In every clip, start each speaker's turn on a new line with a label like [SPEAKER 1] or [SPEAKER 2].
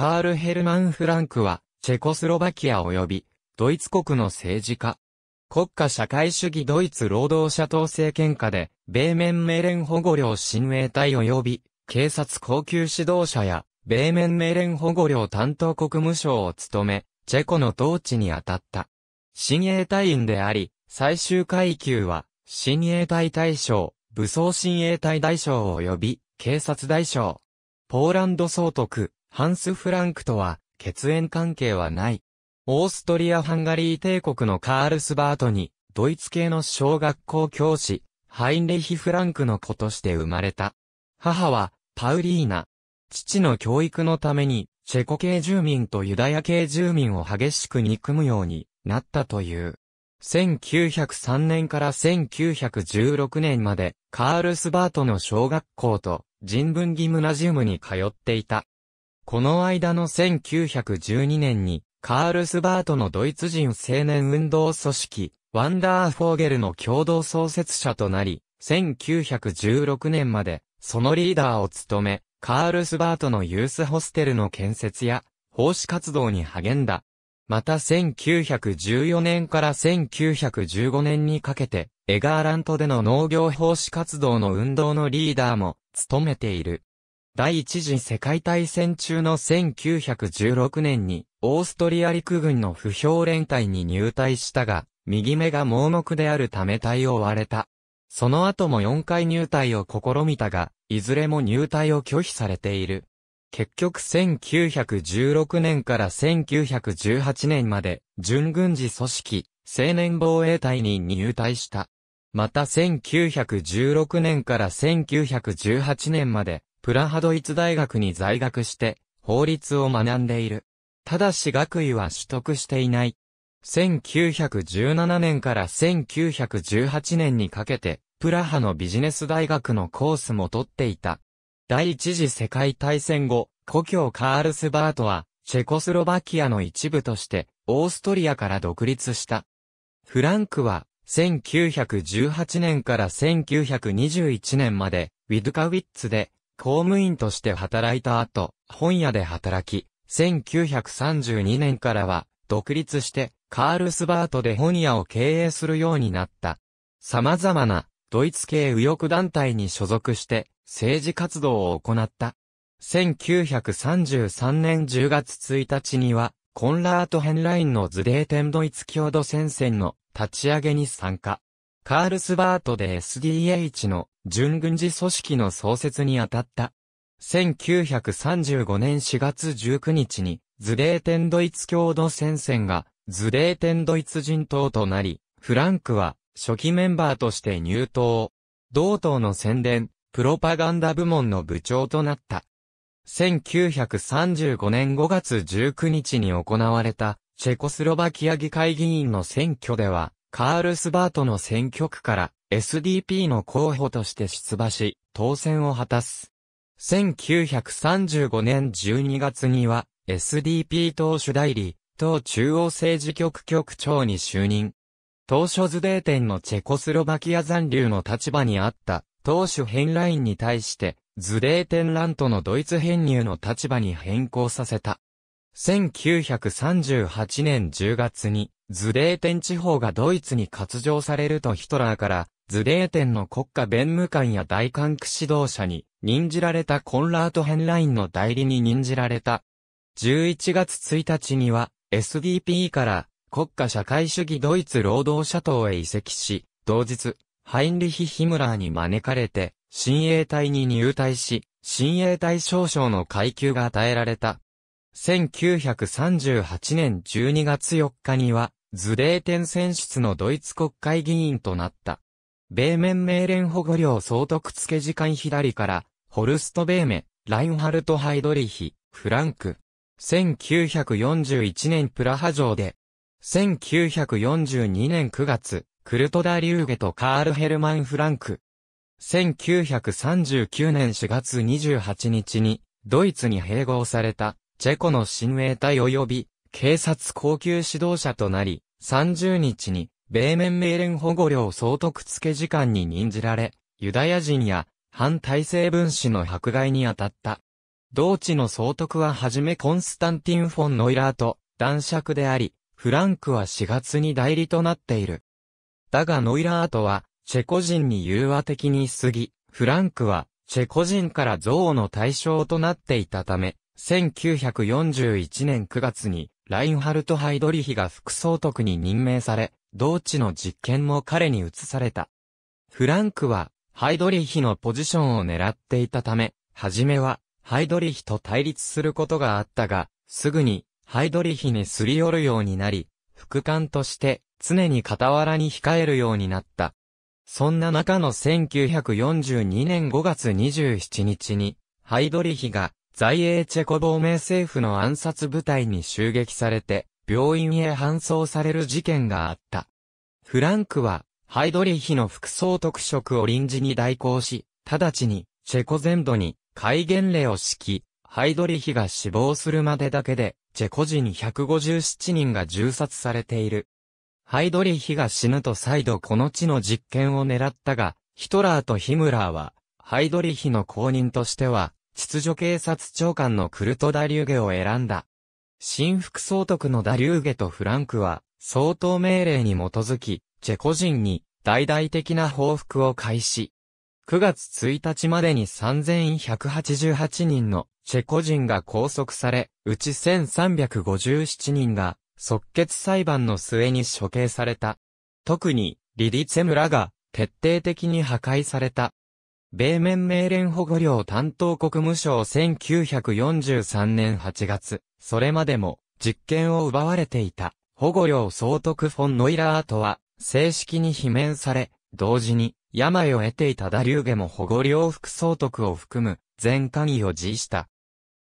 [SPEAKER 1] カール・ヘルマン・フランクは、チェコスロバキア及び、ドイツ国の政治家。国家社会主義ドイツ労働者党政権下で、米面メ令保護領親衛隊及び、警察高級指導者や、米面命令保護領担当国務省を務め、チェコの統治に当たった。親衛隊員であり、最終階級は、親衛隊大将、武装親衛隊大将及び、警察大将。ポーランド総督、ハンス・フランクとは、血縁関係はない。オーストリア・ハンガリー帝国のカールスバートに、ドイツ系の小学校教師、ハインレヒ・フランクの子として生まれた。母は、パウリーナ。父の教育のために、チェコ系住民とユダヤ系住民を激しく憎むようになったという。1903年から1916年まで、カールスバートの小学校と人文ギムナジウムに通っていた。この間の1912年に、カールスバートのドイツ人青年運動組織、ワンダーフォーゲルの共同創設者となり、1916年まで、そのリーダーを務め、カールスバートのユースホステルの建設や、奉仕活動に励んだ。また1914年から1915年にかけて、エガーラントでの農業奉仕活動の運動のリーダーも、務めている。第一次世界大戦中の1916年に、オーストリア陸軍の不評連隊に入隊したが、右目が盲目であるため隊を追われた。その後も4回入隊を試みたが、いずれも入隊を拒否されている。結局1916年から1918年まで、準軍事組織、青年防衛隊に入隊した。また1916年から1918年まで、プラハドイツ大学に在学して、法律を学んでいる。ただし学位は取得していない。1917年から1918年にかけて、プラハのビジネス大学のコースも取っていた。第一次世界大戦後、故郷カールスバートは、チェコスロバキアの一部として、オーストリアから独立した。フランクは、1918年から1921年まで、ウィドカウィッツで、公務員として働いた後、本屋で働き、1932年からは、独立して、カールスバートで本屋を経営するようになった。様々な、ドイツ系右翼団体に所属して、政治活動を行った。1933年10月1日には、コンラート・ヘンラインのズデーテンドイツ共同戦線の立ち上げに参加。カールスバートで SDH の準軍事組織の創設にあたった。1935年4月19日に、ズレーテンドイツ共同戦線が、ズレーテンドイツ人党となり、フランクは、初期メンバーとして入党。同党の宣伝、プロパガンダ部門の部長となった。1935年5月19日に行われた、チェコスロバキア議会議員の選挙では、カールスバートの選挙区から、SDP の候補として出馬し、当選を果たす。1935年12月には、SDP 党首代理、党中央政治局局長に就任。当初図デーテンのチェコスロバキア残留の立場にあった、党首編ラインに対して、ズデーテンラントのドイツ編入の立場に変更させた。1938年10月に、ズデーテン地方がドイツに割譲されるとヒトラーからズレーテンの国家弁務官や大官区指導者に任じられたコンラート・ヘンラインの代理に任じられた。11月1日には SDP から国家社会主義ドイツ労働者党へ移籍し、同日、ハインリヒ・ヒムラーに招かれて、親衛隊に入隊し、親衛隊少将の階級が与えられた。1938年12月4日には、ズレーテン選出のドイツ国会議員となった。米面命令保護領総督付時間左から、ホルスト・ベーメ、ラインハルト・ハイドリヒ、フランク。1941年プラハ城で、1942年9月、クルトダ・リューゲとカール・ヘルマン・フランク。1939年4月28日に、ドイツに併合された、チェコの親衛隊及び、警察高級指導者となり、30日に、米面命令保護領総督付時間に任じられ、ユダヤ人や反体制分子の迫害に当たった。同地の総督ははじめコンスタンティン・フォン・ノイラーと男爵であり、フランクは4月に代理となっている。だがノイラートは、チェコ人に融和的に過ぎ、フランクは、チェコ人から憎悪の対象となっていたため、1941年9月に、ラインハルト・ハイドリヒが副総督に任命され、同地の実験も彼に移された。フランクは、ハイドリヒのポジションを狙っていたため、はじめは、ハイドリヒと対立することがあったが、すぐに、ハイドリヒにすり寄るようになり、副官として、常に傍らに控えるようになった。そんな中の1942年5月27日に、ハイドリヒが、在英チェコ亡命政府の暗殺部隊に襲撃されて、病院へ搬送される事件があった。フランクは、ハイドリヒの副総督職を臨時に代行し、直ちに、チェコ全土に、戒厳令を敷き、ハイドリヒが死亡するまでだけで、チェコ人157人が銃殺されている。ハイドリヒが死ぬと再度この地の実験を狙ったが、ヒトラーとヒムラーは、ハイドリヒの後任としては、秩序警察長官のクルトダリューゲを選んだ。新副総督のダリューゲとフランクは、相当命令に基づき、チェコ人に大々的な報復を開始。9月1日までに3188人のチェコ人が拘束され、うち1357人が即決裁判の末に処刑された。特に、リリツェ村が徹底的に破壊された。米面命令保護領担当国務省1943年8月、それまでも実権を奪われていた保護領総督フォン・ノイラートは正式に罷免され、同時に病を得ていたダリューゲも保護領副総督を含む全会議を辞した。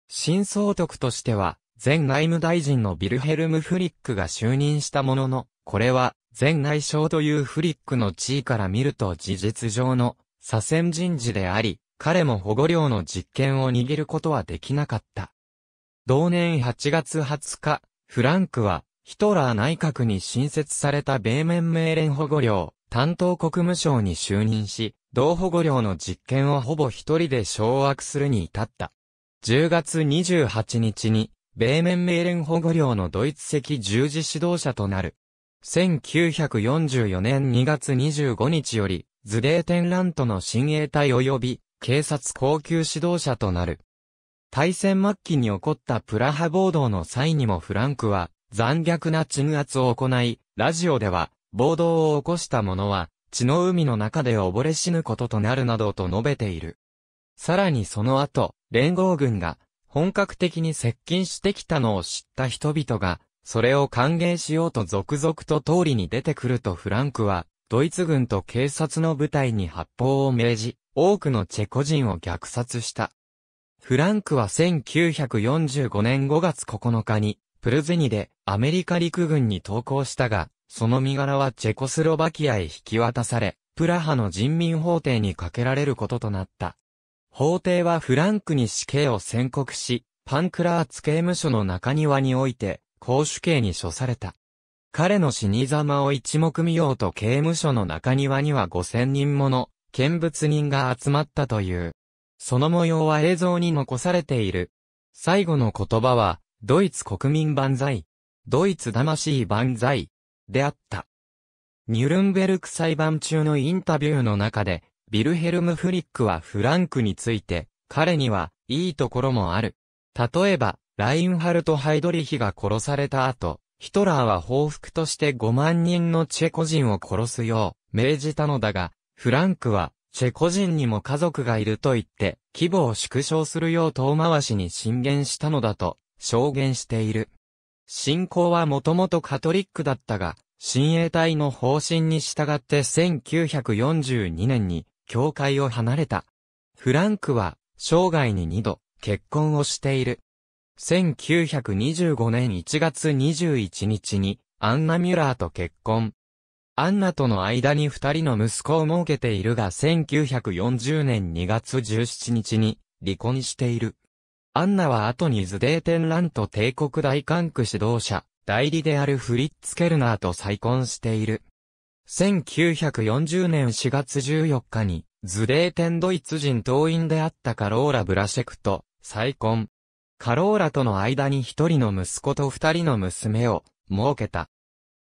[SPEAKER 1] 新総督としては前内務大臣のビルヘルム・フリックが就任したものの、これは前内相というフリックの地位から見ると事実上の左遷人事であり、彼も保護領の実権を握ることはできなかった。同年8月20日、フランクは、ヒトラー内閣に新設された米面命令保護領、担当国務省に就任し、同保護領の実権をほぼ一人で掌握するに至った。10月28日に、米面命令保護領のドイツ籍十字指導者となる。1944年2月25日より、ズレーテンラントの親衛隊及び警察高級指導者となる。大戦末期に起こったプラハ暴動の際にもフランクは残虐な鎮圧を行い、ラジオでは暴動を起こした者は血の海の中で溺れ死ぬこととなるなどと述べている。さらにその後、連合軍が本格的に接近してきたのを知った人々が、それを歓迎しようと続々と通りに出てくるとフランクは、ドイツ軍と警察の部隊に発砲を命じ、多くのチェコ人を虐殺した。フランクは1945年5月9日に、プルゼニでアメリカ陸軍に投降したが、その身柄はチェコスロバキアへ引き渡され、プラハの人民法廷にかけられることとなった。法廷はフランクに死刑を宣告し、パンクラーツ刑務所の中庭において、公主刑に処された。彼の死に様を一目見ようと刑務所の中庭には5000人もの見物人が集まったという。その模様は映像に残されている。最後の言葉は、ドイツ国民万歳。ドイツ魂万歳。であった。ニュルンベルク裁判中のインタビューの中で、ビルヘルム・フリックはフランクについて、彼には、いいところもある。例えば、ラインハルト・ハイドリヒが殺された後、ヒトラーは報復として5万人のチェコ人を殺すよう命じたのだが、フランクはチェコ人にも家族がいると言って、規模を縮小するよう遠回しに進言したのだと証言している。信仰はもともとカトリックだったが、親衛隊の方針に従って1942年に教会を離れた。フランクは生涯に2度結婚をしている。1925年1月21日に、アンナ・ミュラーと結婚。アンナとの間に二人の息子を設けているが1940年2月17日に離婚している。アンナは後にズデーテンラント帝国大管区指導者、代理であるフリッツ・ケルナーと再婚している。1940年4月14日に、ズデーテンドイツ人党員であったカローラ・ブラシェクと再婚。カローラとの間に一人の息子と二人の娘を設けた。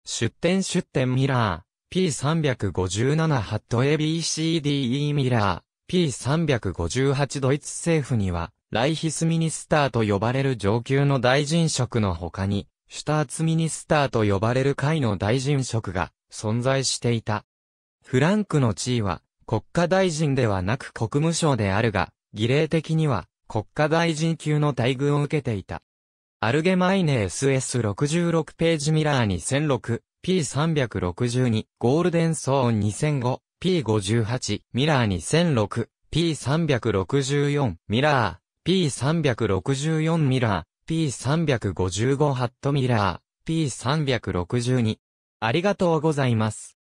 [SPEAKER 1] 出店出店ミラー、P357 ハット ABCDE ミラー、P358 ドイツ政府には、ライヒスミニスターと呼ばれる上級の大臣職の他に、シュターツミニスターと呼ばれる会の大臣職が存在していた。フランクの地位は国家大臣ではなく国務省であるが、儀礼的には国家大臣級の待遇を受けていた。アルゲマイネ SS66 ページミラー2006 P362 ゴールデンソーン2005 P58 ミラー2006 P364 ミラー P364 ミラー P355 ハットミラー P362 ありがとうございます。